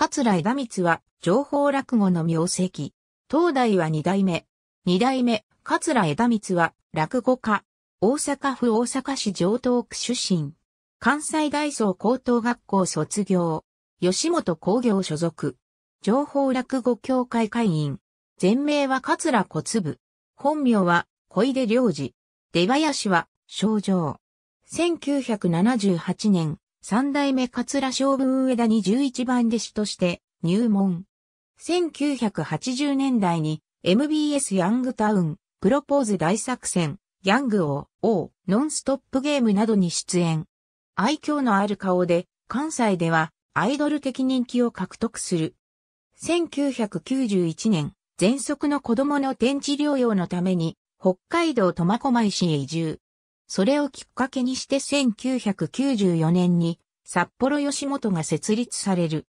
桂枝光は、情報落語の名跡。東大は二代目。二代目、桂枝光は、落語家。大阪府大阪市城東区出身。関西大層高等学校卒業。吉本工業所属。情報落語協会会員。全名は桂小粒。本名は小出良二。出林は少女。1978年、三代目桂将軍上田に11番弟子として入門。1980年代に MBS ヤングタウン、プロポーズ大作戦、ギャング王、王、ノンストップゲームなどに出演。愛嬌のある顔で、関西ではアイドル的人気を獲得する。1991年、喘息の子供の天地療養のために、北海道苫小牧市へ移住。それをきっかけにして1994年に札幌吉本が設立される。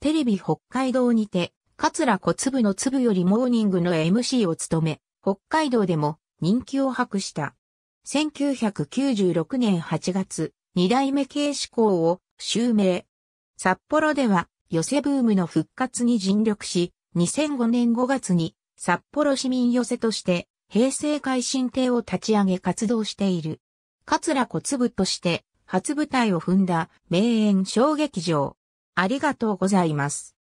テレビ北海道にて、桂小粒の粒よりモーニングの MC を務め、北海道でも人気を博した。1996年8月、二代目警視校を襲名。札幌では、寄せブームの復活に尽力し、2005年5月に札幌市民寄せとして平成改新亭を立ち上げ活動している。桂小粒として初舞台を踏んだ名演小劇場。ありがとうございます。